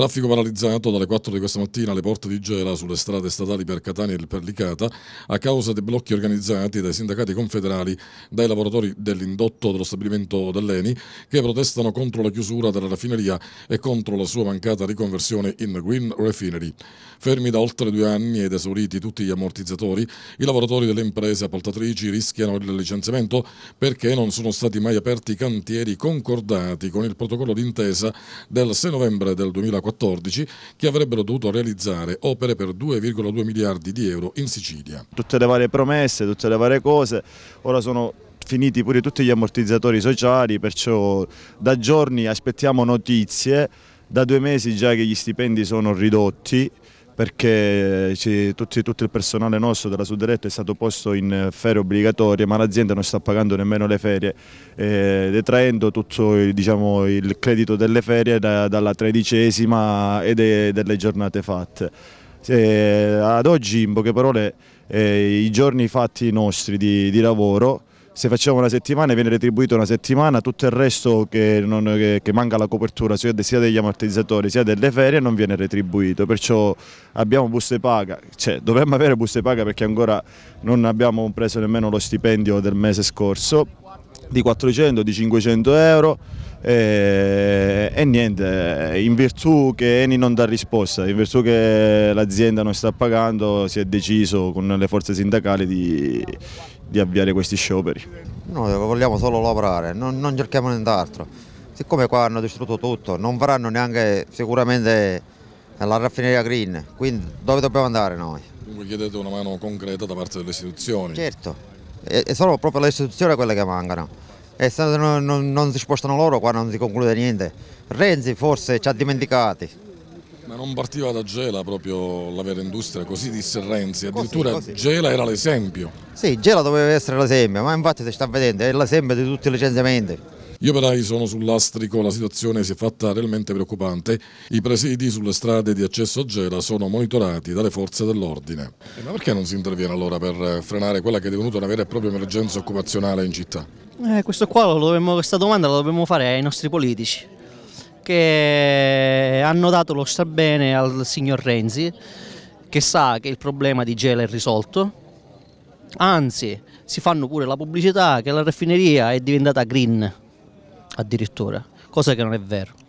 Traffico paralizzato dalle 4 di questa mattina alle porte di Gela sulle strade statali per Catania e Perlicata a causa dei blocchi organizzati dai sindacati confederali dai lavoratori dell'indotto dello stabilimento dell'ENI che protestano contro la chiusura della raffineria e contro la sua mancata riconversione in Green Refinery. Fermi da oltre due anni ed esauriti tutti gli ammortizzatori, i lavoratori delle imprese appaltatrici rischiano il licenziamento perché non sono stati mai aperti i cantieri concordati con il protocollo d'intesa del 6 novembre del 2014 2014 che avrebbero dovuto realizzare opere per 2,2 miliardi di euro in Sicilia. Tutte le varie promesse, tutte le varie cose, ora sono finiti pure tutti gli ammortizzatori sociali, perciò da giorni aspettiamo notizie, da due mesi già che gli stipendi sono ridotti, perché tutti, tutto il personale nostro della Suddiretto è stato posto in ferie obbligatorie ma l'azienda non sta pagando nemmeno le ferie, eh, detraendo tutto diciamo, il credito delle ferie da, dalla tredicesima e de, delle giornate fatte. Se, ad oggi in poche parole eh, i giorni fatti nostri di, di lavoro se facciamo una settimana viene retribuito una settimana, tutto il resto che, non, che, che manca la copertura sia, degli ammortizzatori sia delle ferie non viene retribuito, perciò abbiamo buste paga, cioè dovremmo avere buste paga perché ancora non abbiamo preso nemmeno lo stipendio del mese scorso di 400, di 500 euro e, e, niente, in virtù che Eni non dà risposta, in virtù che l'azienda non sta pagando si è deciso con le forze sindacali di, di avviare questi scioperi? Noi vogliamo solo lavorare, non, non cerchiamo nient'altro. Siccome qua hanno distrutto tutto, non faranno neanche sicuramente la raffineria green, quindi dove dobbiamo andare noi? Dunque chiedete una mano concreta da parte delle istituzioni? Certo, e sono proprio le istituzioni quelle che mancano. E se non, non, non si spostano loro qua non si conclude niente. Renzi forse ci ha dimenticati. Ma non partiva da Gela proprio la vera industria, così disse Renzi, addirittura così, così. Gela era l'esempio. Sì, Gela doveva essere l'esempio, ma infatti si sta vedendo, è l'esempio di tutti i licenziamenti. Gli operai sono sull'astrico, la situazione si è fatta realmente preoccupante. I presidi sulle strade di accesso a Gela sono monitorati dalle forze dell'ordine. Eh, ma perché non si interviene allora per eh, frenare quella che è divenuta una vera e propria emergenza occupazionale in città? Eh, questo qua, lo dovremmo, questa domanda la dobbiamo fare ai nostri politici che hanno dato lo bene al signor Renzi che sa che il problema di Gela è risolto, anzi si fanno pure la pubblicità che la raffineria è diventata green addirittura, cosa che non è vero.